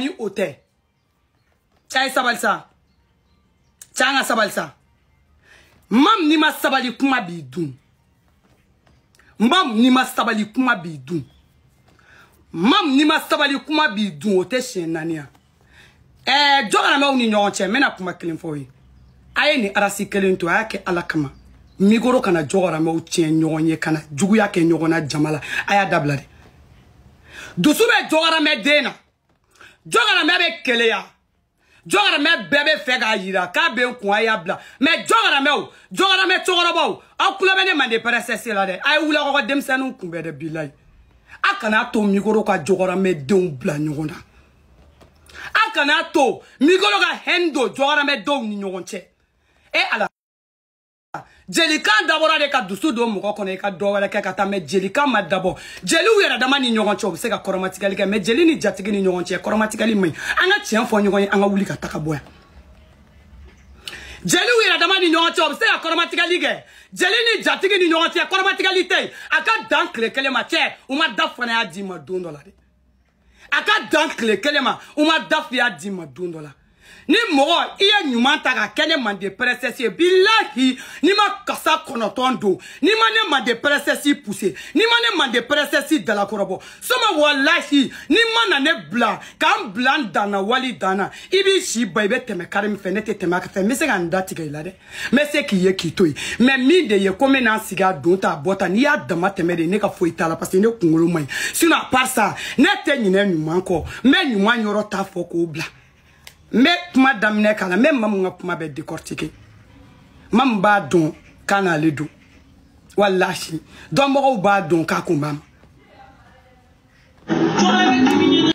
ni o tɛ cɛ ye sabali sa cɛ an ka sabali sa mam ni ma sabali kuma b'i dun mam ni ma sabali kuma b'i dun mam ni ma sabali kuma b'i dun o tɛ siɲɛ naaniya ɛɛ eh, jɔ kana mɛw ni ɲɔgɔn cɛ n bɛna kuma kelen fɔ aw ye a ye nin arasi kelen to a y'a kɛ ala kama mikoro kana jɔgɔramɛw tiɲɛ ɲɔgɔn ye kana juguya kɛ ɲɔgɔn na jama la a y'a dabila dɛ dusu bɛ jɔgɔramɛ den na jɔn ka namɛ bɛ keleya jɔn ka namɛ bɛɛ bɛ fɛ k'a yira k'a bɛ n kun a y'a bila mɛ jɔn ka namɛ o jɔn ka namɛ cɛkɔrɔbaw aw tulo bɛ ne mande pɛrɛsɛse la dɛ a ye wulakɔkɔ denmisɛnninw kunbɛn dɛ bilayi a kana to mikoro ka jɔgɔramɛdenw bila ɲɔgɔn na a kana to mikoro ka hɛn don jɔgɔramɛdenw ni ɲɔgɔn cɛ e ala jelikan dabɔra de ka dusu don mɔgɔ kɔnɔ i ka dɔ wɛrɛ kɛ ka taa mɛ jelikan ma dabɔ jeliw yɛrɛ dama ni ɲɔgɔn cɛ u be se ka kɔrɔmatigɛli kɛ mɛ jeli ni jatigi ni ɲɔgɔn cɛ kɔrɔmatigɛli man ɲi an ka tiɲɛ fɔ ɲɔgɔn ye an ka wuli ka taga bɔ yan jeliw yɛrɛ dama ni ɲɔgɔn cɛ o be se ka kɔrɔmatigɛli kɛ jeli ni jatigi ni ɲɔgɔn cɛ kɔrɔmatigɛli tɛ yen a ka dan kile kelen ma cɛ u ma da fana y'a di ma don dɔ la dɛ a ka dan kile kelen ma u ma da fiy'a di ma don dɔ la ni mɔgɔ i ye ɲuman ta ka kɛ ne mande pɛrɛsɛsi ye bilahi n'i ma kasa kɔnɔtɔn don n'i ma ne mande pɛrɛsɛsi puse n'i ma ne mande pɛrɛsɛsi dalakɔrɔbɔ soma walahi n'i ma na ne bila k'an bila n danna wali danna i b'i si ba i bɛ tɛmɛ kari min fɛ ne tɛ tɛmɛ a fɛ n bɛ se ka n da tigɛ i la dɛ n bɛ se k'i ye k'i to yen mɛ min de ye ko n bɛ na n sigi a don ta a bɔ ta n'i y'a dama tɛmɛ de ne ka foyi t'a la parce que ne kunkolo man ɲi sinon à part ça ne tɛ ɲinɛ ɲuman kɔ n bɛ ɲuman yɔrɔ ta fɔ k'o bila n bɛ kuma daminɛ kan na n bɛ maa min ka kuma bɛ décortiquer maa min b'a dɔn k'a n'ale don walahi dɔnbagaw b'a dɔn k'a kun b'a ma.